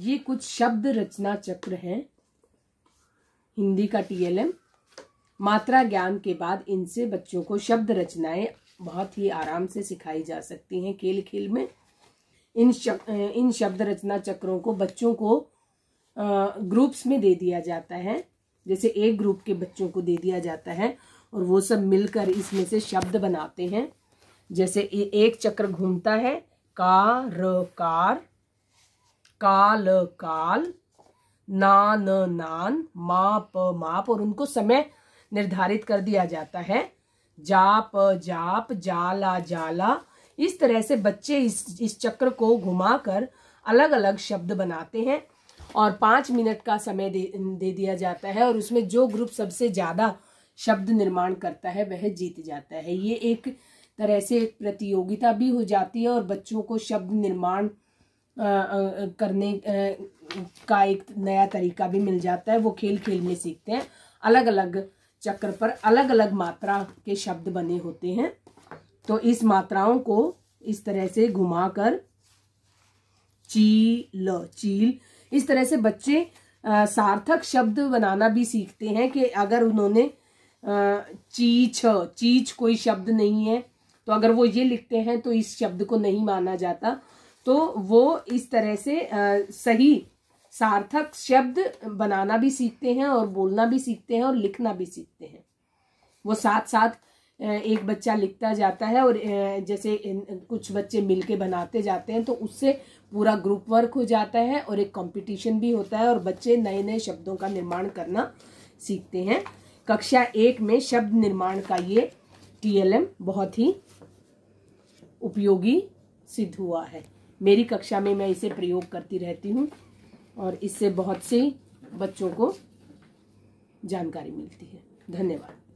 ये कुछ शब्द रचना चक्र हैं हिंदी का टीएलएम मात्रा ज्ञान के बाद इनसे बच्चों को शब्द रचनाएं बहुत ही आराम से सिखाई जा सकती हैं खेल खेल में इन शब्द इन शब्द रचना चक्रों को बच्चों को ग्रुप्स में दे दिया जाता है जैसे एक ग्रुप के बच्चों को दे दिया जाता है और वो सब मिलकर इसमें से शब्द बनाते हैं जैसे एक चक्र घूमता है कार कार काल काल नान नान माप माप और उनको समय निर्धारित कर दिया जाता है जाप जाप जाला जाला इस तरह से बच्चे इस इस चक्र को घुमाकर अलग अलग शब्द बनाते हैं और पाँच मिनट का समय दे दे दिया जाता है और उसमें जो ग्रुप सबसे ज़्यादा शब्द निर्माण करता है वह जीत जाता है ये एक तरह से एक प्रतियोगिता भी हो जाती है और बच्चों को शब्द निर्माण करने का एक नया तरीका भी मिल जाता है वो खेल खेल में सीखते हैं अलग अलग चक्र पर अलग अलग मात्रा के शब्द बने होते हैं तो इस मात्राओं को इस तरह से घुमाकर चील चील इस तरह से बच्चे आ, सार्थक शब्द बनाना भी सीखते हैं कि अगर उन्होंने चीच चीच कोई शब्द नहीं है तो अगर वो ये लिखते हैं तो इस शब्द को नहीं माना जाता तो वो इस तरह से आ, सही सार्थक शब्द बनाना भी सीखते हैं और बोलना भी सीखते हैं और लिखना भी सीखते हैं वो साथ साथ एक बच्चा लिखता जाता है और जैसे कुछ बच्चे मिलके बनाते जाते हैं तो उससे पूरा ग्रुप वर्क हो जाता है और एक कंपटीशन भी होता है और बच्चे नए नए शब्दों का निर्माण करना सीखते हैं कक्षा एक में शब्द निर्माण का ये टीएलएम बहुत ही उपयोगी सिद्ध हुआ है मेरी कक्षा में मैं इसे प्रयोग करती रहती हूँ और इससे बहुत से बच्चों को जानकारी मिलती है धन्यवाद